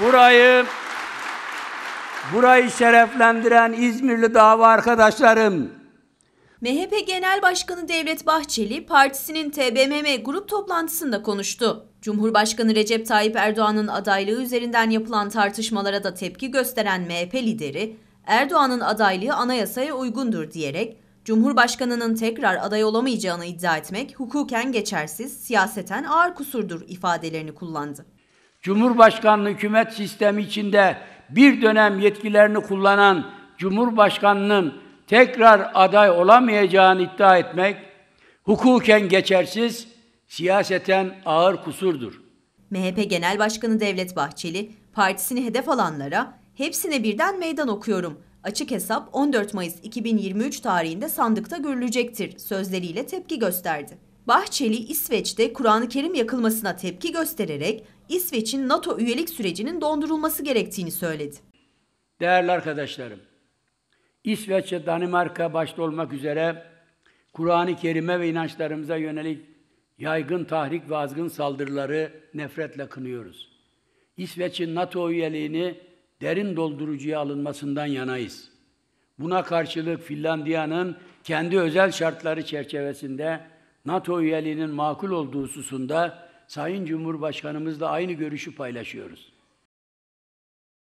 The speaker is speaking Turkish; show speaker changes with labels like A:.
A: Burayı burayı şereflendiren İzmirli dava arkadaşlarım.
B: MHP Genel Başkanı Devlet Bahçeli partisinin TBMM grup toplantısında konuştu. Cumhurbaşkanı Recep Tayyip Erdoğan'ın adaylığı üzerinden yapılan tartışmalara da tepki gösteren MHP lideri, Erdoğan'ın adaylığı anayasaya uygundur diyerek Cumhurbaşkanının tekrar aday olamayacağını iddia etmek hukuken geçersiz, siyaseten ağır kusurdur ifadelerini kullandı. Cumhurbaşkanlığı
A: hükümet sistemi içinde bir dönem yetkilerini kullanan Cumhurbaşkanının tekrar aday olamayacağını iddia etmek hukuken geçersiz, siyaseten ağır kusurdur.
B: MHP Genel Başkanı Devlet Bahçeli, partisini hedef alanlara hepsine birden meydan okuyorum. Açık hesap 14 Mayıs 2023 tarihinde sandıkta görülecektir sözleriyle tepki gösterdi. Bahçeli İsveç'te Kur'an-ı Kerim yakılmasına tepki göstererek İsveç'in NATO üyelik sürecinin dondurulması gerektiğini söyledi.
A: Değerli arkadaşlarım, İsveç ve Danimarka başta olmak üzere Kur'an-ı Kerim'e ve inançlarımıza yönelik yaygın tahrik ve azgın saldırıları nefretle kınıyoruz. İsveç'in NATO üyeliğini derin doldurucuya alınmasından yanayız. Buna karşılık Finlandiya'nın kendi özel şartları çerçevesinde NATO üyeliğinin makul olduğu hususunda Sayın Cumhurbaşkanımızla aynı görüşü paylaşıyoruz.